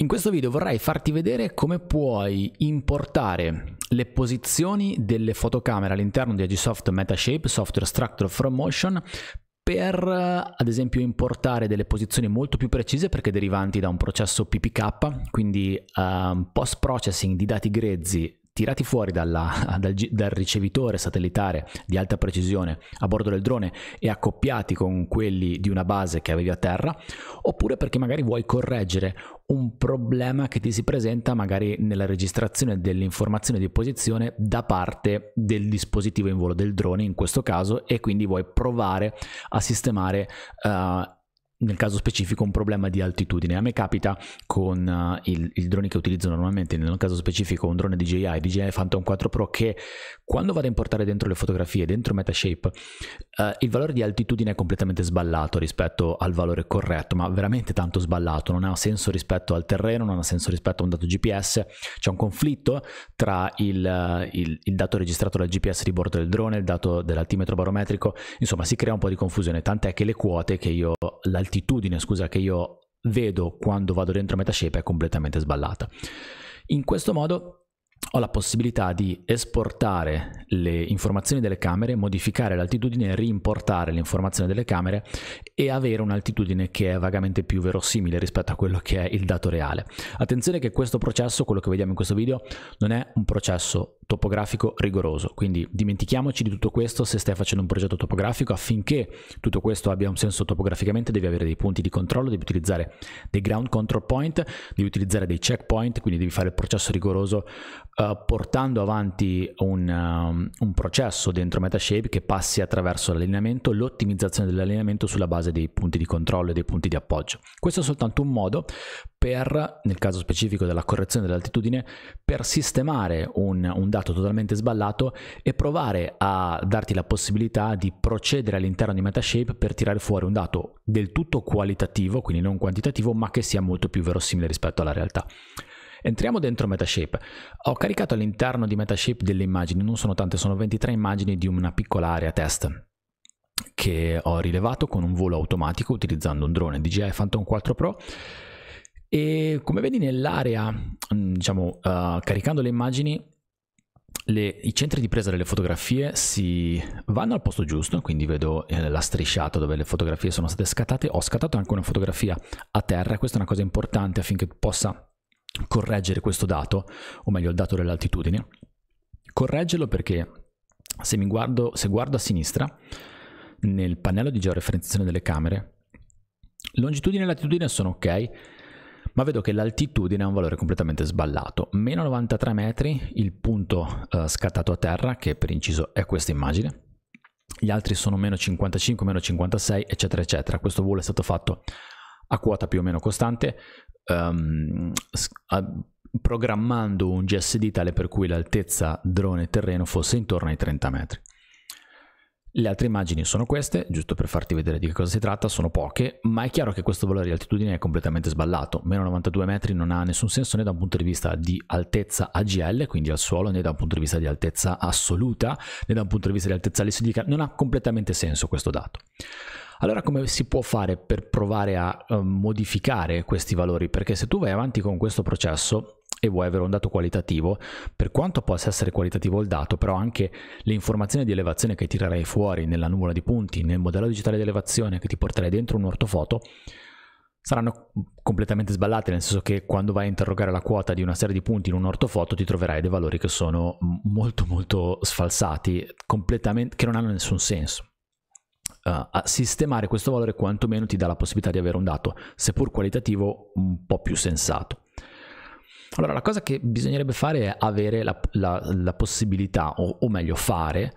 In questo video vorrei farti vedere come puoi importare le posizioni delle fotocamere all'interno di Agisoft Metashape, Software Structure from Motion, per ad esempio importare delle posizioni molto più precise perché derivanti da un processo PPK, quindi um, ehm, post processing di dati grezzi tirati fuori dalla, dal, dal ricevitore satellitare di alta precisione a bordo del drone e accoppiati con quelli di una base che avevi a terra, oppure perché magari vuoi correggere un problema che ti si presenta magari nella registrazione dell'informazione di posizione da parte del dispositivo in volo del drone in questo caso e quindi vuoi provare a sistemare uh, nel caso specifico un problema di altitudine. A me capita con uh, il, il, drone che utilizzo normalmente, nel caso specifico un drone DJI, DJI Phantom 4 Pro, che quando vado a importare dentro le fotografie, dentro Metashape, uh, il valore di altitudine è completamente sballato rispetto al valore corretto, ma veramente tanto sballato, non ha senso rispetto al terreno, non ha senso rispetto a un dato GPS, c'è un conflitto tra il, uh, il, il dato registrato dal GPS di bordo del drone, il dato dell'altimetro barometrico, insomma si crea un po' di confusione, tant'è che le quote che io, l'altitudine l'altitudine scusa, che io vedo quando vado dentro Metashape è completamente sballata. In questo modo ho la possibilità di esportare le informazioni delle camere, modificare l'altitudine, rimportare le informazioni delle camere e avere un'altitudine che è vagamente più verosimile rispetto a quello che è il dato reale. Attenzione che questo processo, quello che vediamo in questo video, non è un processo topografico rigoroso. Quindi dimentichiamoci di tutto questo se stai facendo un progetto topografico affinché tutto questo abbia un senso topograficamente devi avere dei punti di controllo, devi utilizzare dei ground control point, devi utilizzare dei checkpoint, quindi devi fare il processo rigoroso uh, portando avanti un, um, un processo dentro Metashape che passi attraverso l'allineamento, l'ottimizzazione dell'allineamento sulla base dei punti di controllo e dei punti di appoggio. Questo è soltanto un modo per, nel caso specifico della correzione dell'altitudine, per sistemare un, un dato sbagliato, totalmente sballato e provare a darti la possibilità di procedere all'interno di Metashape per tirare fuori un dato del tutto qualitativo, quindi non quantitativo, ma che sia molto più verosimile rispetto alla realtà. Entriamo dentro Metashape. Ho caricato all'interno di Metashape delle immagini, non sono tante, sono 23 immagini di una piccola area test che ho rilevato con un volo automatico utilizzando un drone DJI Phantom 4 Pro e come vedi nell'area, mm, diciamo, uh, caricando le immagini le, i centri di presa delle fotografie si vanno al posto giusto, quindi vedo eh, la strisciata dove le fotografie sono state scattate, ho scattato anche una fotografia a terra, questa è una cosa importante affinché possa correggere questo dato, o meglio il dato dell'altitudine, correggerlo perché se, guardo, se guardo a sinistra nel pannello di georeferenziazione delle camere, longitudine e latitudine sono ok, ma vedo che l'altitudine ha un valore completamente sballato. Meno 93 metri, il punto eh, scattato a terra, che per inciso è questa immagine, gli altri sono meno 55, meno 56, eccetera, eccetera. Questo volo è stato fatto a quota più o meno costante, um, a, programmando un GSD tale per cui l'altezza drone-terreno fosse intorno ai 30 metri. Le altre immagini sono queste, giusto per farti vedere di che cosa si tratta, sono poche, ma è chiaro che questo valore di altitudine è completamente sballato. Meno 92 metri non ha nessun senso né da un punto di vista di altezza AGL, quindi al suolo, né da un punto di vista di altezza assoluta, né da un punto di vista di altezza lissidica, non ha completamente senso questo dato. Allora come si può fare per provare a eh, modificare questi valori? Perché se tu vai avanti con questo processo e vuoi avere un dato qualitativo, per quanto possa essere qualitativo il dato, però anche le informazioni di elevazione che tirerai fuori nella nuvola di punti, nel modello digitale di elevazione che ti porterai dentro un ortofoto, saranno completamente sballate, nel senso che quando vai a interrogare la quota di una serie di punti in un ortofoto ti troverai dei valori che sono molto molto sfalsati, che non hanno nessun senso. Uh, a sistemare questo valore quantomeno ti dà la possibilità di avere un dato, seppur qualitativo, un po' più sensato. Allora, la cosa che bisognerebbe fare è avere la, la, la possibilità, o, o, meglio, fare.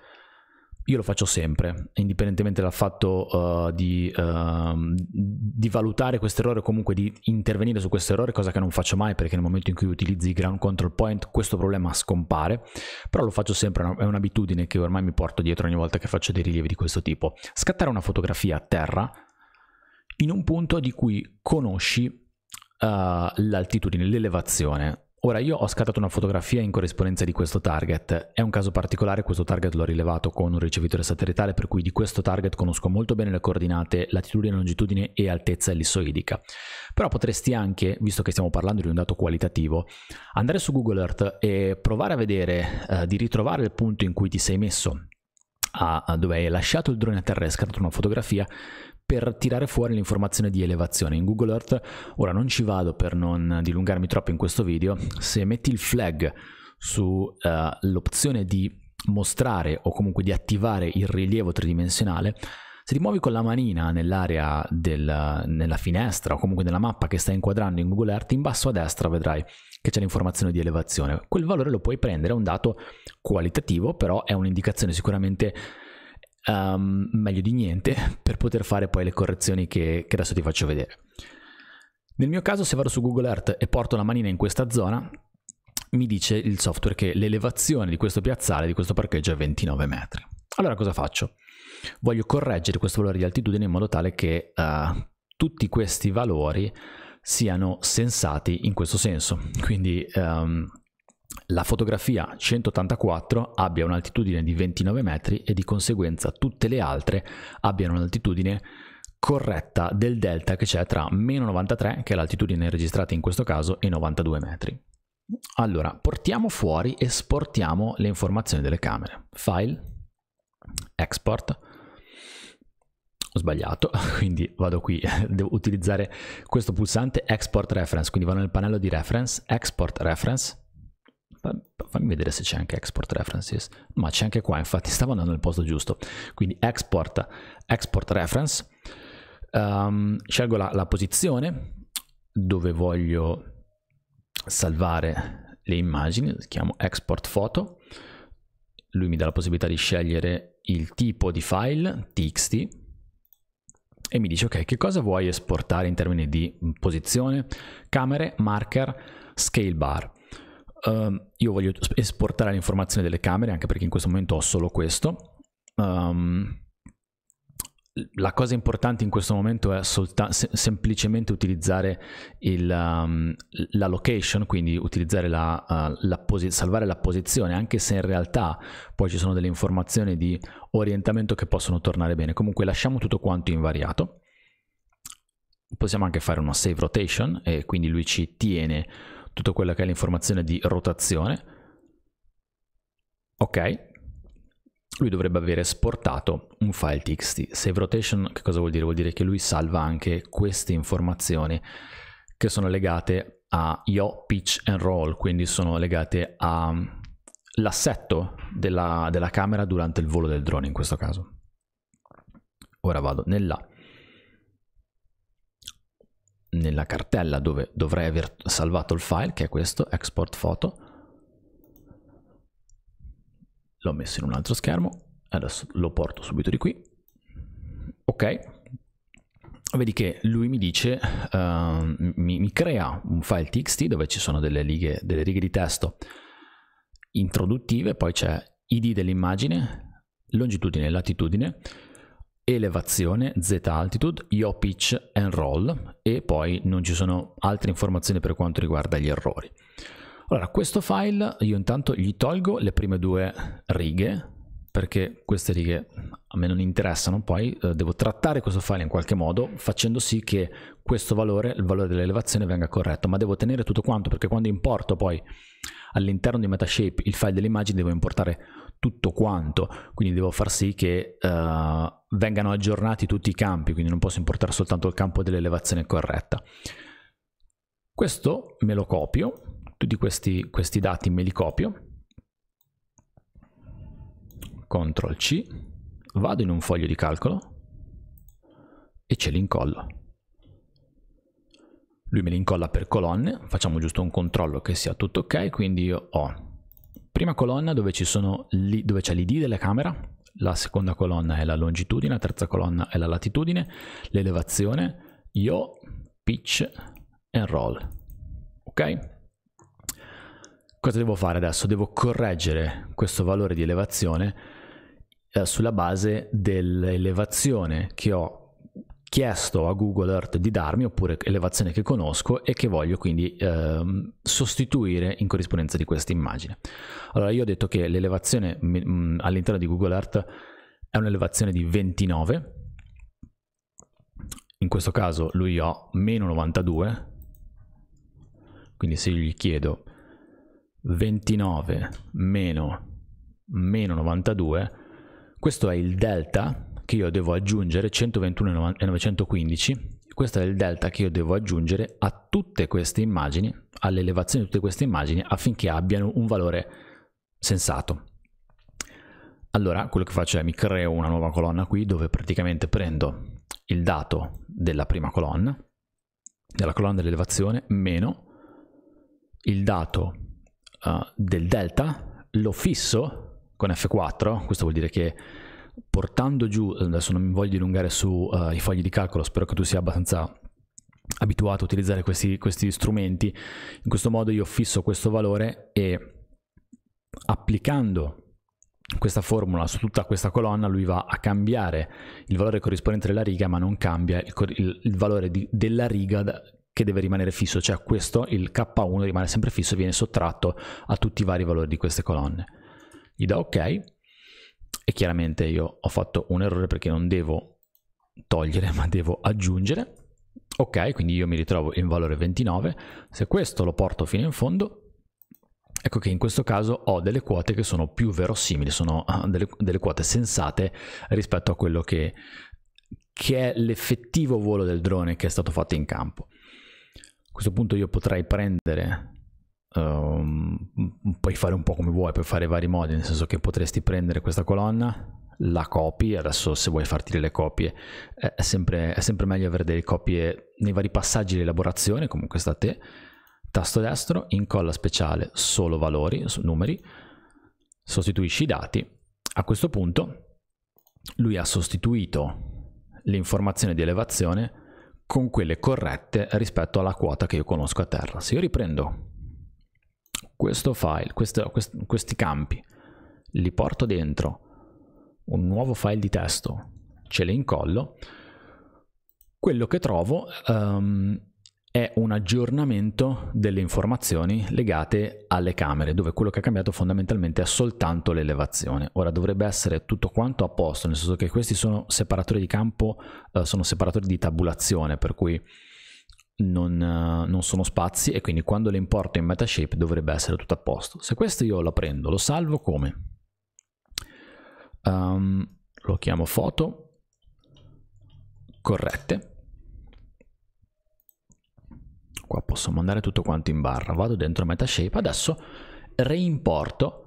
Io lo faccio sempre, indipendentemente dal fatto uh, di, uh, di, valutare questo errore o comunque di intervenire su questo errore, cosa che non faccio mai perché nel momento in cui utilizzi il ground control point questo problema scompare, però lo faccio sempre, è un'abitudine che ormai mi porto dietro ogni volta che faccio dei rilievi di questo tipo. Scattare una fotografia a terra in un punto di cui conosci eh, l'altitudine, l'elevazione. Ora io ho scattato una fotografia in corrispondenza di questo target, è un caso particolare, questo target l'ho rilevato con un ricevitore satellitare per cui di questo target conosco molto bene le coordinate, latitudine, longitudine e altezza ellissoidica. Però potresti anche, visto che stiamo parlando di un dato qualitativo, andare su Google Earth e provare a vedere, eh, di ritrovare il punto in cui ti sei messo, a, a dove hai lasciato il drone a terra e scattato una fotografia per tirare fuori l'informazione di elevazione. In Google Earth, ora non ci vado per non dilungarmi troppo in questo video, se metti il flag sull'opzione eh, uh, di mostrare o comunque di attivare il rilievo tridimensionale, se ti muovi con la manina nell'area della finestra o comunque nella mappa che stai inquadrando in Google Earth, in basso a destra vedrai che c'è l'informazione di elevazione. Quel valore lo puoi prendere, è un dato qualitativo, però è un'indicazione sicuramente um, meglio di niente per poter fare poi le correzioni che, che adesso ti faccio vedere. Nel mio caso se vado su Google Earth e porto la manina in questa zona mi dice il software che l'elevazione di questo piazzale, di questo parcheggio è 29 metri. Allora cosa faccio? Voglio correggere questo valore di altitudine in modo tale che uh, tutti questi valori siano sensati in questo senso. Quindi um, la fotografia 184 abbia un'altitudine di 29 metri e di conseguenza tutte le altre abbiano un'altitudine corretta del delta che c'è tra meno 93, che è l'altitudine registrata in questo caso, e 92 metri. Allora, portiamo fuori, e esportiamo le informazioni delle camere. File, export, ho sbagliato, quindi vado qui, devo utilizzare questo pulsante export reference, quindi vado nel pannello di reference, export reference, fammi vedere se c'è anche export references ma c'è anche qua infatti stavo andando nel posto giusto quindi export, export reference um, scelgo la, la posizione dove voglio salvare le immagini chiamo export photo lui mi dà la possibilità di scegliere il tipo di file txt e mi dice ok che cosa vuoi esportare in termini di posizione camere marker scale bar um, io voglio esportare le informazioni delle camere, anche perché in questo momento ho solo questo. Um, la cosa importante in questo momento è se semplicemente utilizzare il, um, la location, quindi utilizzare la, uh, la salvare la posizione, anche se in realtà poi ci sono delle informazioni di orientamento che possono tornare bene. Comunque lasciamo tutto quanto invariato. Possiamo anche fare una save rotation e quindi lui ci tiene tutta quella che è l'informazione di rotazione. Ok, lui dovrebbe aver esportato un file txt. Save rotation, che cosa vuol dire? Vuol dire che lui salva anche queste informazioni che sono legate a yo pitch and roll, quindi sono legate all'assetto mm, della, della camera durante il volo del drone in questo caso. Ora vado nella nella cartella dove dovrei aver salvato il file, che è questo, export photo. L'ho messo in un altro schermo, adesso lo porto subito di qui. Ok, vedi che lui mi dice, uh, mi, mi, crea un file txt dove ci sono delle, righe, delle righe di testo introduttive, poi c'è id dell'immagine, longitudine e latitudine, elevazione, z altitude, yo pitch and roll e poi non ci sono altre informazioni per quanto riguarda gli errori. Allora, questo file io intanto gli tolgo le prime due righe perché queste righe a me non interessano, poi eh, devo trattare questo file in qualche modo facendo sì che questo valore, il valore dell'elevazione venga corretto, ma devo tenere tutto quanto perché quando importo poi all'interno di Metashape il file dell'immagine devo importare tutto quanto, quindi devo far sì che uh, vengano aggiornati tutti i campi, quindi non posso importare soltanto il campo dell'elevazione corretta. Questo me lo copio, tutti questi, questi dati me li copio, CTRL C, vado in un foglio di calcolo e ce li incollo. Lui me li incolla per colonne, facciamo giusto un controllo che sia tutto ok, quindi io ho prima colonna dove, sono, dove c'è l'id della camera, la seconda colonna è la longitudine, la terza colonna è la latitudine, l'elevazione, io, pitch e roll. Ok? Cosa devo fare adesso? Devo correggere questo valore di elevazione eh, sulla base dell'elevazione che ho chiesto a Google Earth di darmi oppure elevazione che conosco e che voglio quindi ehm, sostituire in corrispondenza di questa immagine. Allora io ho detto che l'elevazione mh, mm, all'interno di Google Earth è un'elevazione di 29, in questo caso lui ho meno 92, quindi se io gli chiedo 29 meno, meno 92, questo è il delta che io devo aggiungere, 121,915, questo è il delta che io devo aggiungere a tutte queste immagini, all'elevazione di tutte queste immagini affinché abbiano un valore sensato. Allora, quello che faccio è mi creo una nuova colonna qui dove praticamente prendo il dato della prima colonna, della colonna dell'elevazione, meno il dato uh, del delta, lo fisso con F4, questo vuol dire che portando giù, adesso non mi voglio dilungare sui eh, uh, fogli di calcolo, spero che tu sia abbastanza abituato a utilizzare questi, questi strumenti, in questo modo io fisso questo valore e applicando questa formula su tutta questa colonna lui va a cambiare il valore corrispondente della riga ma non cambia il, il, il valore di, della riga da, che deve rimanere fisso cioè questo il k1 rimane sempre fisso e viene sottratto a tutti i vari valori di queste colonne gli do ok e chiaramente io ho fatto un errore perché non devo togliere ma devo aggiungere ok quindi io mi ritrovo in valore 29 se questo lo porto fino in fondo ecco che in questo caso ho delle quote che sono più verosimili sono ah, delle, delle quote sensate rispetto a quello che, che è l'effettivo volo del drone che è stato fatto in campo a questo punto io potrei prendere um, puoi fare un po' come vuoi, puoi fare vari modi, nel senso che potresti prendere questa colonna, la copi, adesso se vuoi farti le copie è sempre, è sempre meglio avere delle copie nei vari passaggi di elaborazione, comunque sta a te, tasto destro, incolla speciale solo valori, numeri, sostituisci i dati, a questo punto lui ha sostituito le informazioni di elevazione con quelle corrette rispetto alla quota che io conosco a terra. Se io riprendo questo file, questo, quest, questi campi, li porto dentro un nuovo file di testo, ce le incollo, quello che trovo um, è un aggiornamento delle informazioni legate alle camere, dove quello che ha cambiato fondamentalmente è soltanto l'elevazione. Ora dovrebbe essere tutto quanto a posto, nel senso che questi sono separatori di campo, uh, sono separatori di tabulazione, per cui non, eh, non, sono spazi e quindi quando le importo in MetaShape dovrebbe essere tutto a posto. Se questo io lo prendo, lo salvo come? Um, lo chiamo foto corrette. Qua posso mandare tutto quanto in barra, vado dentro MetaShape, adesso reimporto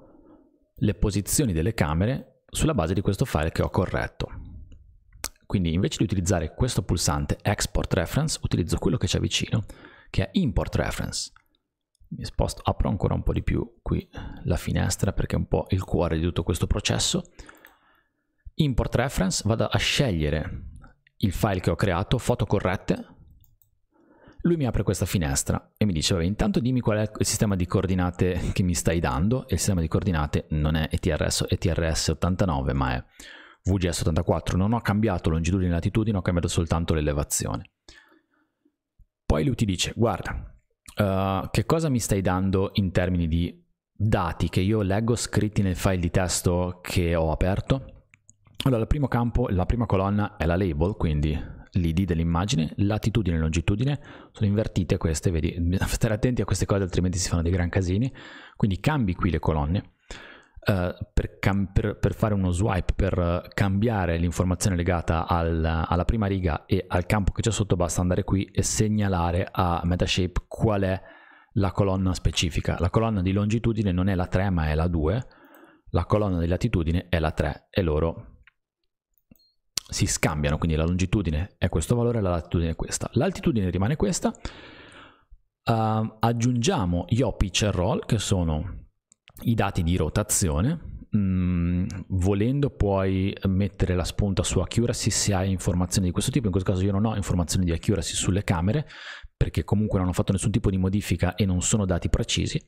le posizioni delle camere sulla base di questo file che ho corretto. Quindi invece di utilizzare questo pulsante Export Reference, utilizzo quello che c'è vicino, che è Import Reference. Mi sposto, apro ancora un po' di più qui la finestra perché è un po' il cuore di tutto questo processo. Import Reference, vado a scegliere il file che ho creato, foto corrette. Lui mi apre questa finestra e mi dice, vabbè, intanto dimmi qual è il sistema di coordinate che mi stai dando. E il sistema di coordinate non è ETRS, ETRS89, ma è VGS84, non ho cambiato longitudine e latitudine, ho cambiato soltanto l'elevazione. Poi lui ti dice, guarda, uh, che cosa mi stai dando in termini di dati che io leggo scritti nel file di testo che ho aperto? Allora, il primo campo, la prima colonna è la label, quindi l'id dell'immagine, latitudine e longitudine, sono invertite queste, vedi, stare attenti a queste cose altrimenti si fanno dei gran casini, quindi cambi qui le colonne eh, per, cam- per, per, fare uno swipe, per eh, cambiare l'informazione legata al, alla prima riga e al campo che c'è sotto, basta andare qui e segnalare a Metashape qual è la colonna specifica. La colonna di longitudine non è la 3 ma è la 2, la colonna di latitudine è la 3 e loro si scambiano, quindi la longitudine è questo valore e la latitudine è questa. L'altitudine rimane questa. Uh, aggiungiamo Yopi e Roll che sono i dati di rotazione. Mm, volendo puoi mettere la spunta su accuracy se hai informazioni di questo tipo, in questo caso io non ho informazioni di accuracy sulle camere perché comunque non ho fatto nessun tipo di modifica e non sono dati precisi.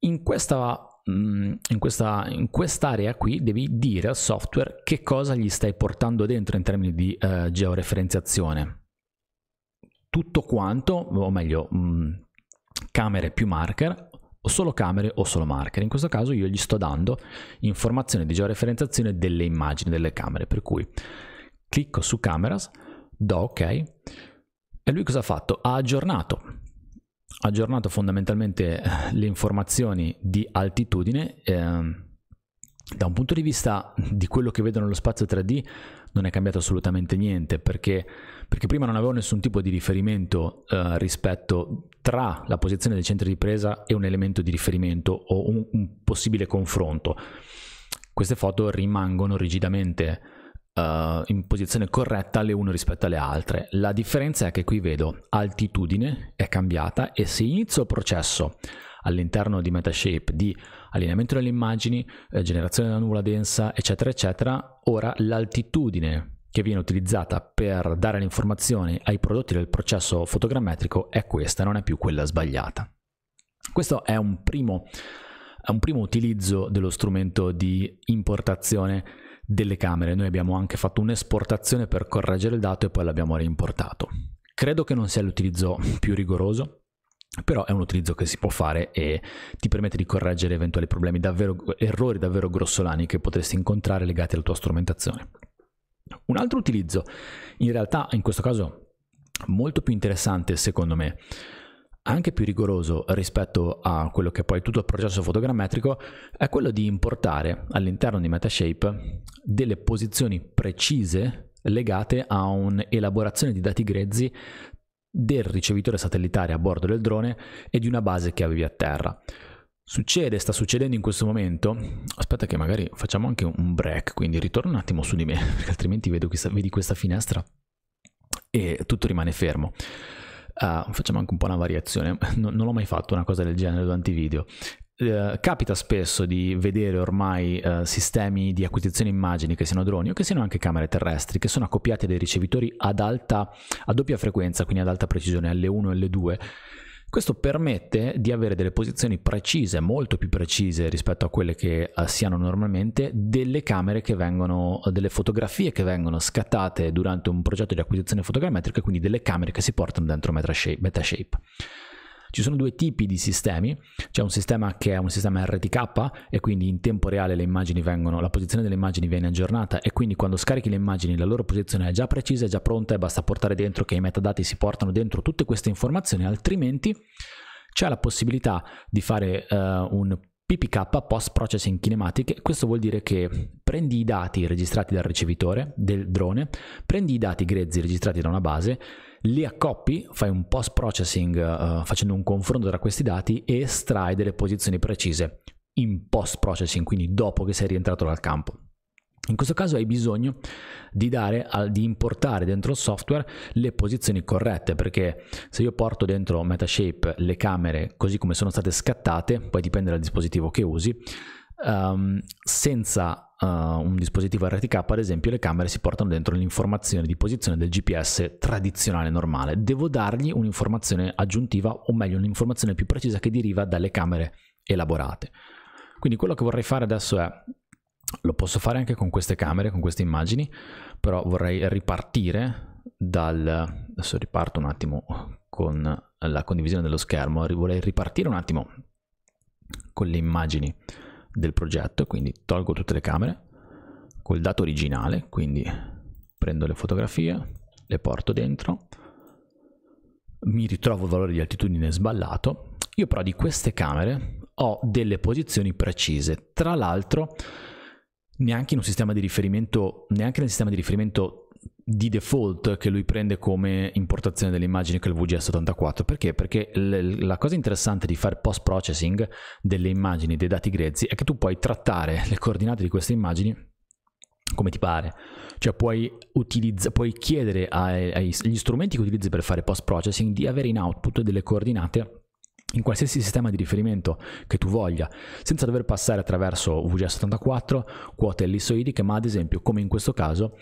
In questa mm, in, questa, in quest'area qui devi dire al software che cosa gli stai portando dentro in termini di eh, georeferenziazione. Tutto quanto, o meglio, mh, mm, camere più marker, o solo camere o solo marker. In questo caso io gli sto dando informazione di georeferenziazione delle immagini delle camere, per cui clicco su cameras, do ok e lui cosa ha fatto? Ha aggiornato ha aggiornato fondamentalmente eh, le informazioni di altitudine eh, da un punto di vista di quello che vedo nello spazio 3D non è cambiato assolutamente niente perché, perché prima non avevo nessun tipo di riferimento eh, rispetto tra la posizione del centro di presa e un elemento di riferimento o un, un possibile confronto. Queste foto rimangono rigidamente eh, in posizione corretta le une rispetto alle altre. La differenza è che qui vedo altitudine è cambiata e se inizio il processo all'interno di Metashape di allineamento delle immagini, eh, generazione della nuvola densa, eccetera, eccetera, ora l'altitudine che viene utilizzata per dare le informazioni ai prodotti del processo fotogrammetrico è questa, non è più quella sbagliata. Questo è un primo, è un primo utilizzo dello strumento di importazione delle camere. Noi abbiamo anche fatto un'esportazione per correggere il dato e poi l'abbiamo reimportato. Credo che non sia l'utilizzo più rigoroso, però è un utilizzo che si può fare e ti permette di correggere eventuali problemi, davvero, errori davvero grossolani che potresti incontrare legati alla tua strumentazione. Un altro utilizzo, in realtà in questo caso molto più interessante secondo me, anche più rigoroso rispetto a quello che è poi tutto il processo fotogrammetrico, è quello di importare all'interno di Metashape delle posizioni precise legate a un'elaborazione di dati grezzi del ricevitore satellitare a bordo del drone e di una base che avevi a terra. Succede, sta succedendo in questo momento. Aspetta, che magari facciamo anche un break. Quindi ritorno un attimo su di me, perché altrimenti vedo questa, vedi questa finestra e tutto rimane fermo. Uh, facciamo anche un po' una variazione. No, non ho mai fatto una cosa del genere durante i video. Eh, capita spesso di vedere ormai eh, sistemi di acquisizione immagini, che siano droni o che siano anche camere terrestri, che sono accoppiati dei ricevitori ad alta, a doppia frequenza, quindi ad alta precisione L1 e L2. Questo permette di avere delle posizioni precise, molto più precise rispetto a quelle che eh, siano normalmente, delle camere che vengono, delle fotografie che vengono scattate durante un progetto di acquisizione fotogrammetrica, quindi delle camere che si portano dentro Metashape. Ci sono due tipi di sistemi, c'è un sistema che è un sistema RTK e quindi in tempo reale vengono, la posizione delle immagini viene aggiornata e quindi quando scarichi le immagini la loro posizione è già precisa, è già pronta e basta portare dentro che i metadati si portano dentro tutte queste informazioni, altrimenti c'è la possibilità di fare uh, un PPK Post Processing Kinematic, questo vuol dire che prendi i dati registrati dal ricevitore del drone, prendi i dati grezzi registrati da una base li accoppi, fai un post processing uh, eh, facendo un confronto tra questi dati e estrai delle posizioni precise in post processing, quindi dopo che sei rientrato dal campo. In questo caso hai bisogno di, dare, di, importare dentro il software le posizioni corrette, perché se io porto dentro Metashape le camere così come sono state scattate, poi dipende dal dispositivo che usi, um, senza uh, un dispositivo RTK, ad esempio, le camere si portano dentro l'informazione di posizione del GPS tradizionale normale. Devo dargli un'informazione aggiuntiva, o meglio, un'informazione più precisa che deriva dalle camere elaborate. Quindi quello che vorrei fare adesso è lo posso fare anche con queste camere, con queste immagini, però vorrei ripartire dal... Adesso riparto un attimo con la condivisione dello schermo, vorrei ripartire un attimo con le immagini del progetto, quindi tolgo tutte le camere col dato originale, quindi prendo le fotografie, le porto dentro, mi ritrovo il valore di altitudine sballato, io però di queste camere ho delle posizioni precise, tra l'altro neanche in un sistema di riferimento, neanche nel sistema di riferimento di default che lui prende come importazione delle immagini che è il VGS84 perché? Perché l- la cosa interessante di fare post processing delle immagini, dei dati grezzi è che tu puoi trattare le coordinate di queste immagini come ti pare, cioè puoi, utilizza, puoi chiedere ai, agli strumenti che utilizzi per fare post processing di avere in output delle coordinate in qualsiasi sistema di riferimento che tu voglia, senza dover passare attraverso VGS84, quote ellissoidiche, ma ad esempio, come in questo caso,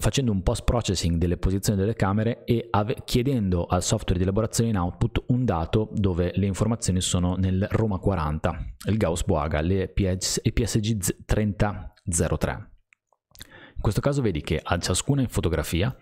facendo un post processing delle posizioni delle camere e ave- chiedendo al software di elaborazione in output un dato dove le informazioni sono nel Roma 40, il Gauss Boaga, le PS- PSG 3003. In questo caso vedi che a ciascuna fotografia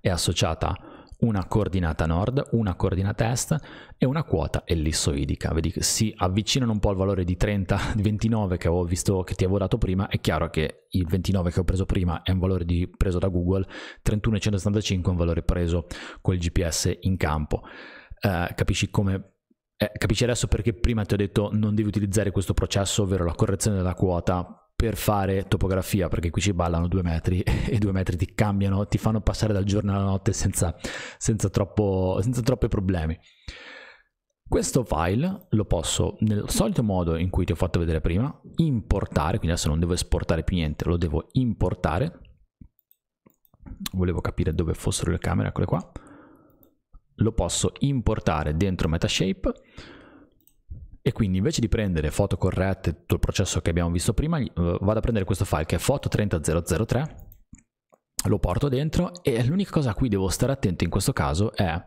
è associata una coordinata nord, una coordinata est e una quota ellissoidica. Vedi che si avvicinano un po' al valore di 30, 29 che avevo visto che ti avevo dato prima, è chiaro che il 29 che ho preso prima è un valore di, preso da Google, 31,175 è un valore preso col GPS in campo. Eh, capisci come eh, capisci adesso perché prima ti ho detto non devi utilizzare questo processo, ovvero la correzione della quota per fare topografia, perché qui ci ballano due metri e due metri ti cambiano, ti fanno passare dal giorno alla notte senza, senza, troppo, senza troppi problemi. Questo file lo posso, nel solito modo in cui ti ho fatto vedere prima, importare, quindi adesso non devo esportare più niente, lo devo importare. Volevo capire dove fossero le camere, eccole qua. Lo posso importare dentro Metashape e quindi invece di prendere foto corrette, tutto il processo che abbiamo visto prima, eh, vado a prendere questo file che è foto 30003, lo porto dentro e l'unica cosa a cui devo stare attento in questo caso è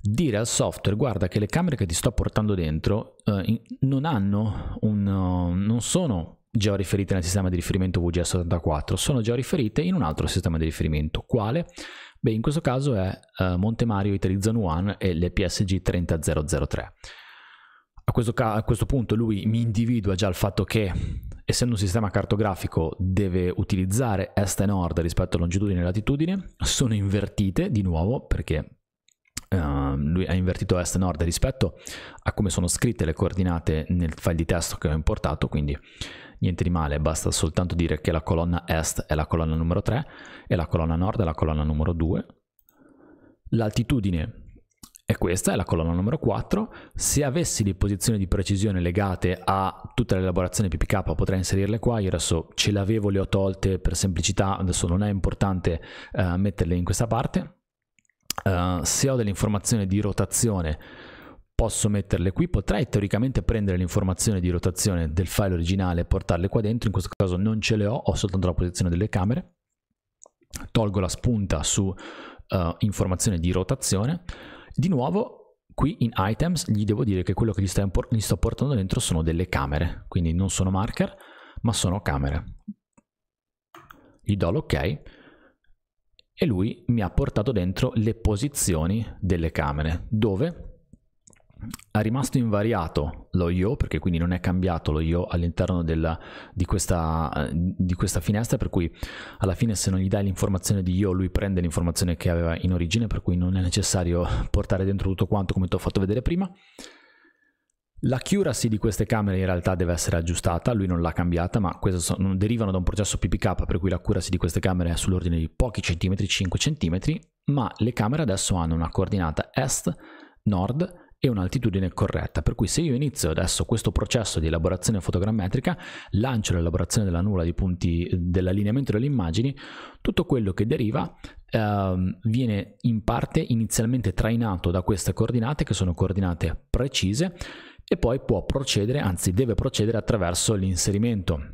dire al software guarda che le camere che ti sto portando dentro eh, non hanno un eh, non sono georiferite nel sistema di riferimento VGS84 sono già riferite in un altro sistema di riferimento quale? Beh in questo caso è eh, Monte Mario Italy Zone 1 e le PSG 30003 questo, ca- a questo punto lui mi individua già il fatto che essendo un sistema cartografico deve utilizzare est e nord rispetto a longitudine e latitudine, sono invertite di nuovo perché uh, lui ha invertito est e nord rispetto a come sono scritte le coordinate nel file di testo che ho importato, quindi niente di male, basta soltanto dire che la colonna est è la colonna numero 3 e la colonna nord è la colonna numero 2. L'altitudine questa, è la colonna numero 4. Se avessi le posizioni di precisione legate a tutta l'elaborazione PPK potrei inserirle qua, io adesso ce l'avevo, le ho tolte per semplicità, adesso non è importante uh, metterle in questa parte. Uh, se ho delle informazioni di rotazione posso metterle qui, potrei teoricamente prendere l'informazione di rotazione del file originale e portarle qua dentro, in questo caso non ce le ho, ho soltanto la posizione delle camere, tolgo la spunta su uh, informazione di rotazione, di nuovo, qui in items gli devo dire che quello che gli, sto portando dentro sono delle camere, quindi non sono marker, ma sono camere. Gli do l'ok e lui mi ha portato dentro le posizioni delle camere, dove è rimasto invariato lo IO perché quindi non è cambiato lo IO all'interno della, di, questa, di, questa, finestra per cui alla fine se non gli dai l'informazione di IO lui prende l'informazione che aveva in origine per cui non è necessario portare dentro tutto quanto come ti ho fatto vedere prima la L'accuracy di queste camere in realtà deve essere aggiustata, lui non l'ha cambiata, ma queste sono, derivano da un processo PPK per cui la l'accuracy di queste camere è sull'ordine di pochi centimetri, 5 centimetri, ma le camere adesso hanno una coordinata est, nord, e un'altitudine corretta. Per cui se io inizio adesso questo processo di elaborazione fotogrammetrica, lancio l'elaborazione della nuvola di punti dell'allineamento delle immagini, tutto quello che deriva ehm, viene in parte inizialmente trainato da queste coordinate che sono coordinate precise e poi può procedere, anzi deve procedere attraverso l'inserimento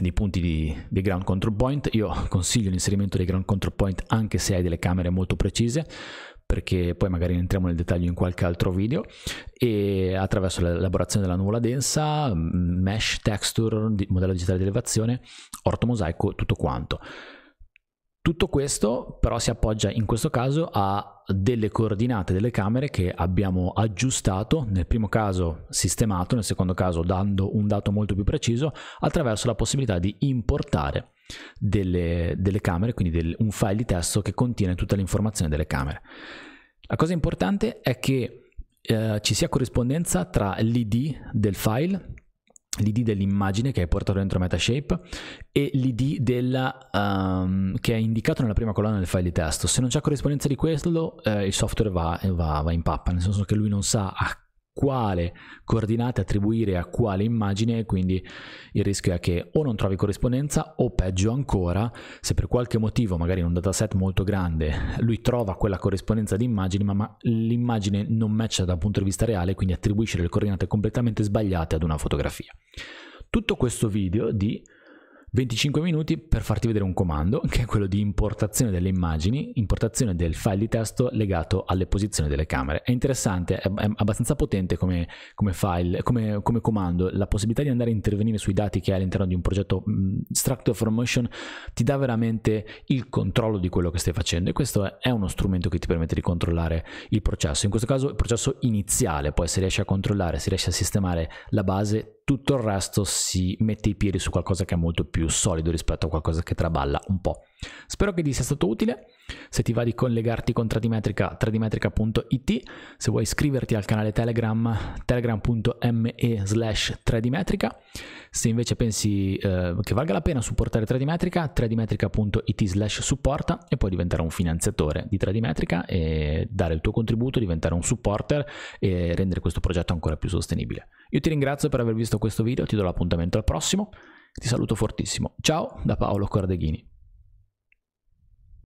dei punti di, di, ground control point. Io consiglio l'inserimento dei ground control point anche se hai delle camere molto precise perché poi magari entriamo nel dettaglio in qualche altro video, e attraverso l'elaborazione della nuvola densa, mesh, texture, modello digitale di elevazione, orto mosaico, tutto quanto. Tutto questo però si appoggia in questo caso a delle coordinate delle camere che abbiamo aggiustato, nel primo caso sistemato, nel secondo caso dando un dato molto più preciso, attraverso la possibilità di importare delle, delle camere, quindi del, un file di testo che contiene tutta l'informazione delle camere. La cosa importante è che eh, ci sia corrispondenza tra l'id del file l'id dell'immagine che hai portato dentro MetaShape e l'id della, um, che è indicato nella prima colonna del file di testo. Se non c'è corrispondenza di quello, eh, il software va, va, va, in pappa, nel senso che lui non sa a quale coordinate attribuire a quale immagine, quindi il rischio è che o non trovi corrispondenza o peggio ancora, se per qualche motivo, magari in un dataset molto grande, lui trova quella corrispondenza di immagini, ma, ma l'immagine non matcha dal punto di vista reale, quindi attribuisce le coordinate completamente sbagliate ad una fotografia. Tutto questo video di 25 minuti per farti vedere un comando, che è quello di importazione delle immagini, importazione del file di testo legato alle posizioni delle camere. È interessante, è, abbastanza potente come, come file, come, come, comando. La possibilità di andare a intervenire sui dati che hai all'interno di un progetto mm, Structure for Motion ti dà veramente il controllo di quello che stai facendo e questo è uno strumento che ti permette di controllare il processo. In questo caso il processo iniziale, poi se riesci a controllare, se riesci a sistemare la base, tutto il resto si mette i piedi su qualcosa che è molto più solido rispetto a qualcosa che traballa un po'. Spero che ti sia stato utile. Se ti va di collegarti con Tradimetrica, tradimetrica.it, se vuoi iscriverti al canale Telegram, telegram.me slash tradimetrica, se invece pensi eh, che valga la pena supportare Tradimetrica, tradimetrica.it slash supporta e puoi diventare un finanziatore di Tradimetrica e dare il tuo contributo, diventare un supporter e rendere questo progetto ancora più sostenibile. Io ti ringrazio per aver visto questo video, ti do l'appuntamento al prossimo, ti saluto fortissimo. Ciao da Paolo Cordeghini.